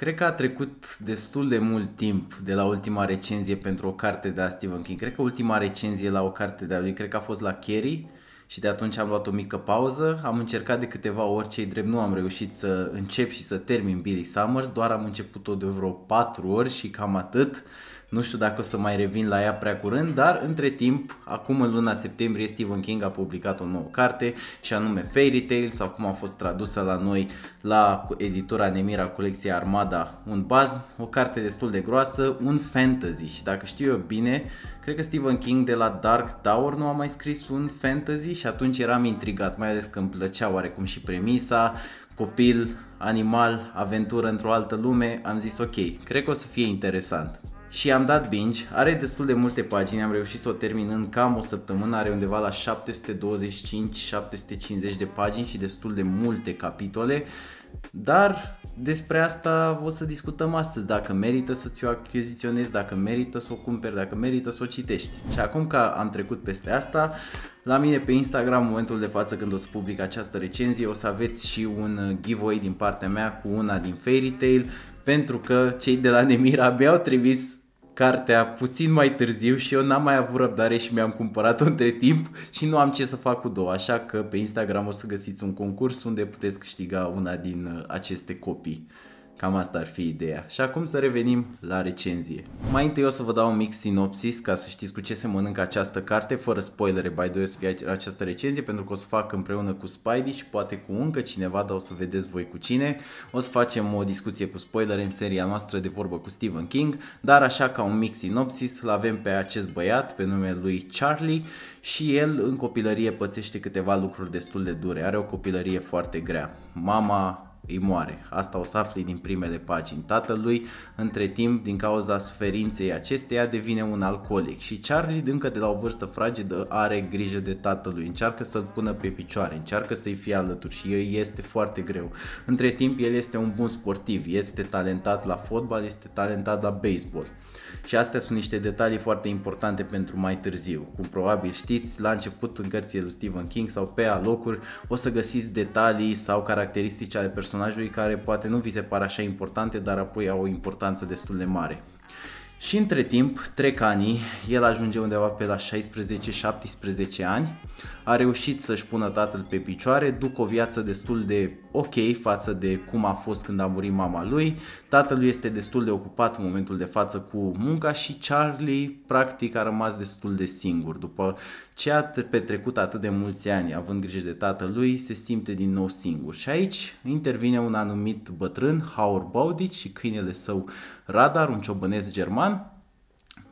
Cred că a trecut destul de mult timp de la ultima recenzie pentru o carte de a Stephen King. Cred că ultima recenzie la o carte de a lui, cred că a fost la Kerry și de atunci am luat o mică pauză. Am încercat de câteva ori, cei drept nu am reușit să încep și să termin Billy Summers, doar am început-o de vreo 4 ori și cam atât. Uh, nu știu dacă o să mai revin la ea prea curând, dar între timp, acum în luna septembrie, Stephen King a publicat o nouă carte și anume Fairy Tales, sau cum a fost tradusă la noi la editura Nemira colecția Armada un baz, o carte destul de groasă, un fantasy și dacă știu eu bine, cred că Stephen King de la Dark Tower nu a mai scris un fantasy și atunci eram intrigat, mai ales că îmi plăcea oarecum și premisa, copil, animal, aventură într-o altă lume, am zis ok, cred că o să fie interesant și am dat binge, are destul de multe pagini, am reușit să o termin în cam o săptămână, are undeva la 725-750 de pagini și destul de multe capitole, dar despre asta o să discutăm astăzi, dacă merită să ți-o achiziționezi, dacă merită să o cumperi, dacă merită să o citești. Și acum că am trecut peste asta, la mine pe Instagram, în momentul de față când o să public această recenzie, o să aveți și un giveaway din partea mea cu una din Fairy Tail pentru că cei de la Nemira abia au trimis cartea puțin mai târziu și eu n-am mai avut răbdare și mi-am cumpărat-o între timp și nu am ce să fac cu două, așa că pe Instagram o să găsiți un concurs unde puteți câștiga una din uh, aceste copii. Cam asta ar fi ideea. Și acum să revenim la recenzie. Mai întâi o să vă dau un mic sinopsis ca să știți cu ce se mănâncă această carte, fără spoilere, by the way, o să fie această recenzie, pentru că o să fac împreună cu Spidey și poate cu încă cineva, dar o să vedeți voi cu cine. O să facem o discuție cu spoilere în seria noastră de vorbă cu Stephen King, dar așa ca un mic sinopsis, îl avem pe acest băiat pe nume lui Charlie și el în copilărie pățește câteva lucruri destul de dure. Are o copilărie foarte grea. Mama îi moare. Asta o să afli din primele pagini. Tatălui, între timp, din cauza suferinței acesteia, devine un alcoolic și Charlie, încă de la o vârstă fragedă, are grijă de tatălui, încearcă să-l pună pe picioare, încearcă să-i fie alături și ei este foarte greu. Între timp, el este un bun sportiv, este talentat la fotbal, este talentat la baseball. Și astea sunt niște detalii foarte importante pentru mai târziu. Cum probabil știți, la început în cărțile lui Stephen King sau pe alocuri o să găsiți detalii sau caracteristici ale personajului care poate nu vi se par așa importante, dar apoi au o importanță destul de mare. Și între timp trec anii, el ajunge undeva pe la 16-17 ani, a reușit să-și pună tatăl pe picioare, duc o viață destul de ok față de cum a fost când a murit mama lui, lui este destul de ocupat în momentul de față cu munca și Charlie practic a rămas destul de singur. După ce a petrecut atât de mulți ani având grijă de tatălui, se simte din nou singur și aici intervine un anumit bătrân, Howard Baudic și câinele său Radar, un ciobănesc german,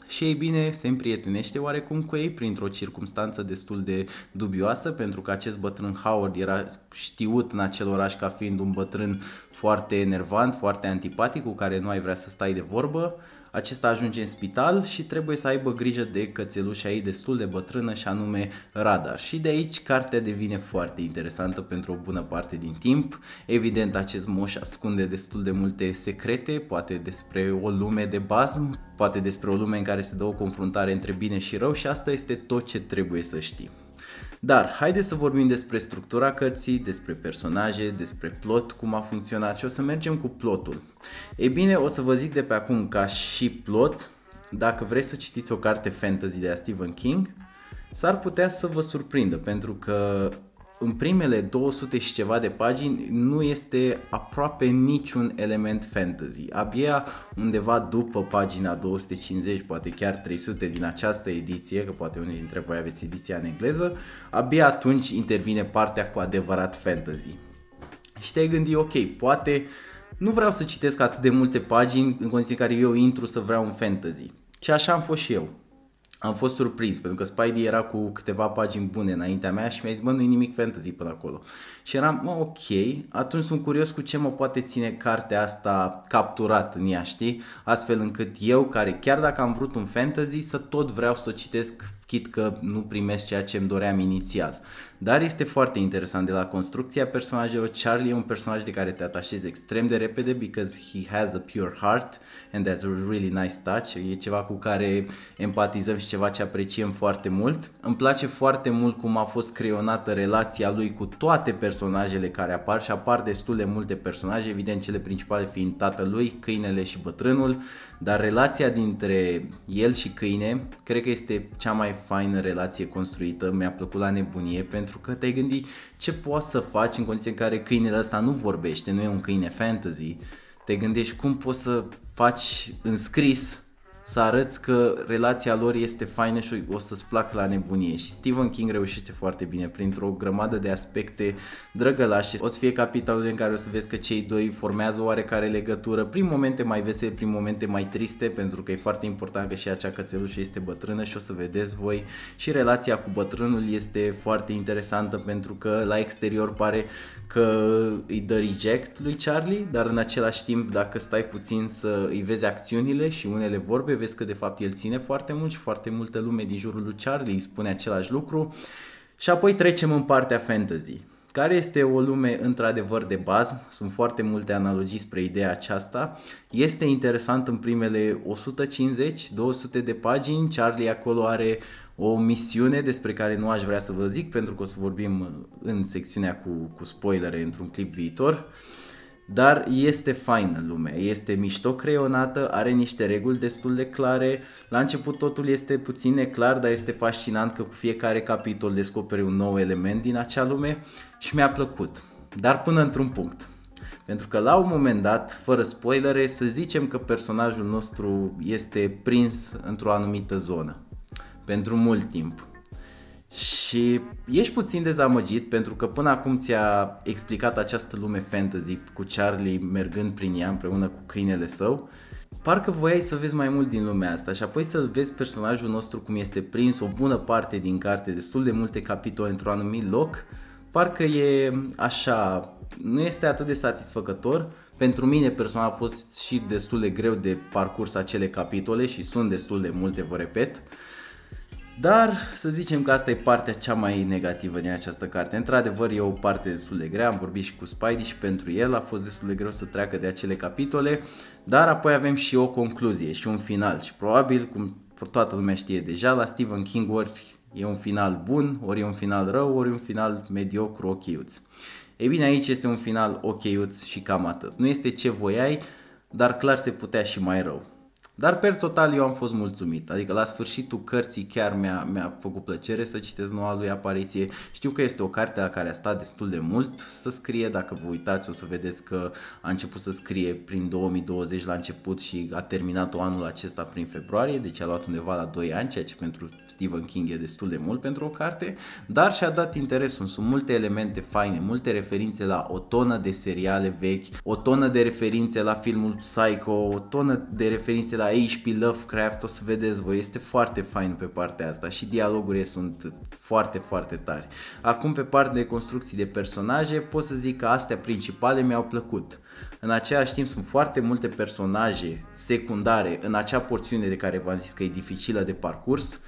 și ei bine se împrietenește oarecum cu ei printr-o circunstanță destul de dubioasă pentru că acest bătrân Howard era știut în acel oraș ca fiind un bătrân foarte enervant, foarte antipatic, cu care nu ai vrea să stai de vorbă acesta ajunge în spital și trebuie să aibă grijă de cățelușa ei destul de bătrână și anume Radar. Și de aici cartea devine foarte interesantă pentru o bună parte din timp. Evident, acest moș ascunde destul de multe secrete, poate despre o lume de bazm, poate despre o lume în care se dă o confruntare între bine și rău și asta este tot ce trebuie să știi. Dar haideți să vorbim despre structura cărții, despre personaje, despre plot, cum a funcționat și o să mergem cu plotul. Ei bine, o să vă zic de pe acum ca și plot, dacă vreți să citiți o carte fantasy de a Stephen King, s-ar putea să vă surprindă pentru că în primele 200 și ceva de pagini nu este aproape niciun element fantasy. Abia undeva după pagina 250, poate chiar 300 din această ediție, că poate unii dintre voi aveți ediția în engleză, abia atunci intervine partea cu adevărat fantasy. Și te-ai gândi, ok, poate nu vreau să citesc atât de multe pagini în condiții în care eu intru să vreau un fantasy. Și așa am fost și eu am fost surprins, pentru că Spidey era cu câteva pagini bune înaintea mea și mi-a zis, bă, nu-i nimic fantasy până acolo. Și eram, mă, ok, atunci sunt curios cu ce mă poate ține cartea asta capturat în ea, știi? Astfel încât eu, care chiar dacă am vrut un fantasy, să tot vreau să citesc chit că nu primesc ceea ce îmi doream inițial. Dar este foarte interesant de la construcția personajelor. Charlie e un personaj de care te atașezi extrem de repede because he has a pure heart and that's a really nice touch. E ceva cu care empatizăm și ceva ce apreciem foarte mult. Îmi place foarte mult cum a fost creionată relația lui cu toate personajele care apar și apar destul de multe personaje, evident cele principale fiind tatălui, câinele și bătrânul, dar relația dintre el și câine cred că este cea mai faină relație construită, mi-a plăcut la nebunie pentru că te-ai gândit ce poți să faci în condiții în care câinele ăsta nu vorbește, nu e un câine fantasy, te gândești cum poți să faci în scris să arăți că relația lor este faină și o să-ți placă la nebunie și Stephen King reușește foarte bine printr-o grămadă de aspecte drăgălașe. O să fie capitolul în care o să vezi că cei doi formează oarecare legătură, prin momente mai vesele, prin momente mai triste, pentru că e foarte important că și acea cățelușă este bătrână și o să vedeți voi și relația cu bătrânul este foarte interesantă pentru că la exterior pare că îi dă reject lui Charlie, dar în același timp dacă stai puțin să îi vezi acțiunile și unele vorbe, vezi că de fapt el ține foarte mult și foarte multă lume din jurul lui Charlie îi spune același lucru. Și apoi trecem în partea fantasy, care este o lume într-adevăr de bază, sunt foarte multe analogii spre ideea aceasta. Este interesant în primele 150-200 de pagini, Charlie acolo are o misiune despre care nu aș vrea să vă zic pentru că o să vorbim în secțiunea cu, cu spoilere într-un clip viitor. Uh, dar este faină lumea, este mișto creionată, are niște reguli destul de clare. La început totul este puțin neclar, dar este fascinant că cu fiecare capitol descoperi un nou element din acea lume și mi-a plăcut. Dar până într-un punct. Pentru că la un moment dat, fără spoilere, să zicem că personajul nostru este prins într-o anumită zonă. Pentru mult timp și ești puțin dezamăgit pentru că până acum ți-a explicat această lume fantasy cu Charlie mergând prin ea împreună cu câinele său. Parcă voiai să vezi mai mult din lumea asta și apoi să vezi personajul nostru cum este prins o bună parte din carte, destul de multe capitole într-un anumit loc, parcă e așa, nu este atât de satisfăcător. Pentru mine personal a fost și destul de greu de parcurs acele capitole și sunt destul de multe, vă repet. Dar să zicem că asta e partea cea mai negativă din această carte. Într-adevăr e o parte destul de grea, am vorbit și cu Spidey și pentru el a fost destul de greu să treacă de acele capitole, dar apoi avem și o concluzie și un final și probabil, cum toată lumea știe deja, la Stephen King ori e un final bun, ori e un final rău, ori un final mediocru ochiuț. Ei bine, aici este un final ochiuț și cam atât. Nu este ce voiai, dar clar se putea și mai rău. Dar per total eu am fost mulțumit, adică la sfârșitul cărții chiar mi-a, mi-a făcut plăcere să citesc noua lui apariție. Știu că este o carte la care a stat destul de mult să scrie, dacă vă uitați o să vedeți că a început să scrie prin 2020 la început și a terminat-o anul acesta prin februarie, deci a luat undeva la 2 ani, ceea ce pentru Stephen King e destul de mult pentru o carte, dar și-a dat interesul, sunt multe elemente faine, multe referințe la o tonă de seriale vechi, o tonă de referințe la filmul Psycho, o tonă de referințe la la H.P. Lovecraft, o să vedeți voi, este foarte fain pe partea asta și dialogurile sunt foarte, foarte tari. Acum pe partea de construcții de personaje pot să zic că astea principale mi-au plăcut. În același timp sunt foarte multe personaje secundare în acea porțiune de care v-am zis că e dificilă de parcurs, uh,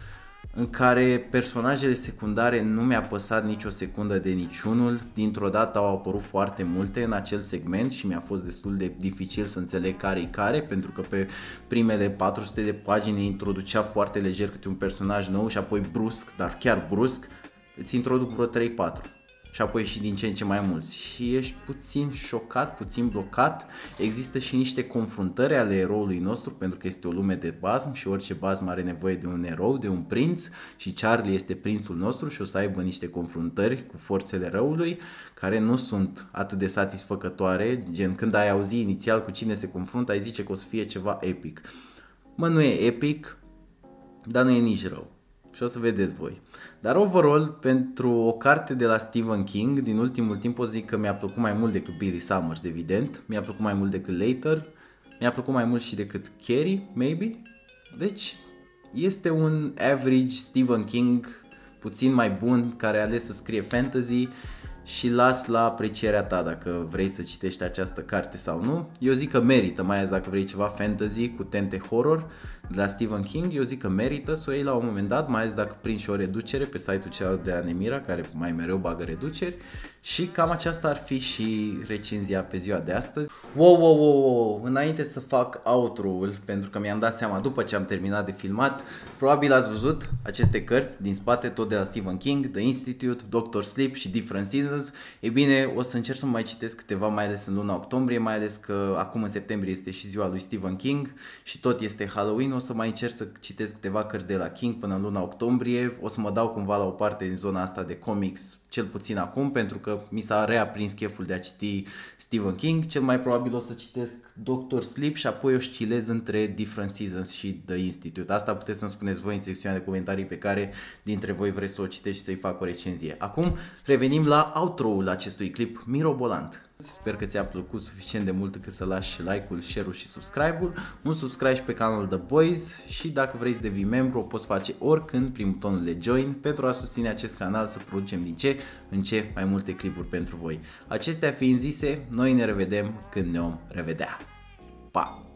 în care personajele secundare nu mi-a păsat nicio secundă de niciunul, dintr-o dată au apărut foarte multe în acel segment și mi-a fost destul de dificil să înțeleg care-i care, pentru că pe primele 400 de pagini introducea foarte lejer câte un personaj nou și apoi brusc, dar chiar brusc, îți introduc vreo 3-4 și apoi și din ce în ce mai mulți și ești puțin șocat, puțin blocat. Există și niște confruntări ale eroului nostru pentru că este o lume de bazm și orice bazm are nevoie de un erou, de un prinț și Charlie este prințul nostru și o să aibă niște confruntări cu forțele răului care nu sunt atât de satisfăcătoare, gen când ai auzit inițial cu cine se confruntă, ai zice că o să fie ceva epic. Mă, nu e epic, dar nu e nici rău și o să vedeți voi. Dar overall, pentru o carte de la Stephen King, din ultimul timp o zic că mi-a plăcut mai mult decât Billy Summers, evident, mi-a plăcut mai mult decât Later, mi-a plăcut mai mult și decât Carrie, maybe. Deci, este un average Stephen King puțin mai bun, care a ales să scrie fantasy și las la aprecierea ta dacă vrei să citești această carte sau nu. Eu zic că merită, mai ales dacă vrei ceva fantasy cu tente horror de la Stephen King, eu zic că merită să o iei la un moment dat, mai ales dacă prin și o reducere pe site-ul cel de Anemira, care mai mereu bagă reduceri. Și cam aceasta ar fi și recenzia pe ziua de astăzi. Wow, wow, wow, wow. înainte să fac outro pentru că mi-am dat seama după ce am terminat de filmat, probabil ați văzut aceste cărți din spate, tot de la Stephen King, The Institute, Doctor Sleep și Different Seasons, astăzi, e bine, o să încerc să mai citesc câteva, mai ales în luna octombrie, mai ales că acum în septembrie este și ziua lui Stephen King și tot este Halloween, o să mai încerc să citesc câteva cărți de la King până în luna octombrie, o să mă dau cumva la o parte din zona asta de comics cel puțin acum, pentru că mi s-a reaprins cheful de a citi Stephen King. Cel mai probabil o să citesc Doctor Sleep și apoi oscilez între Different Seasons și The Institute. Asta puteți să-mi spuneți voi în secțiunea de comentarii pe care dintre voi vreți să o citești și să-i fac o recenzie. Acum revenim la outro-ul acestui clip mirobolant. Sper că ți-a plăcut suficient de mult ca să lași like-ul, share-ul și subscribe-ul, un subscribe pe canalul The Boys și dacă vrei să devii membru o poți face oricând prin butonul de join pentru a susține acest canal să producem din ce în ce mai multe clipuri pentru voi. Acestea fiind zise, noi ne revedem când ne om revedea. Pa!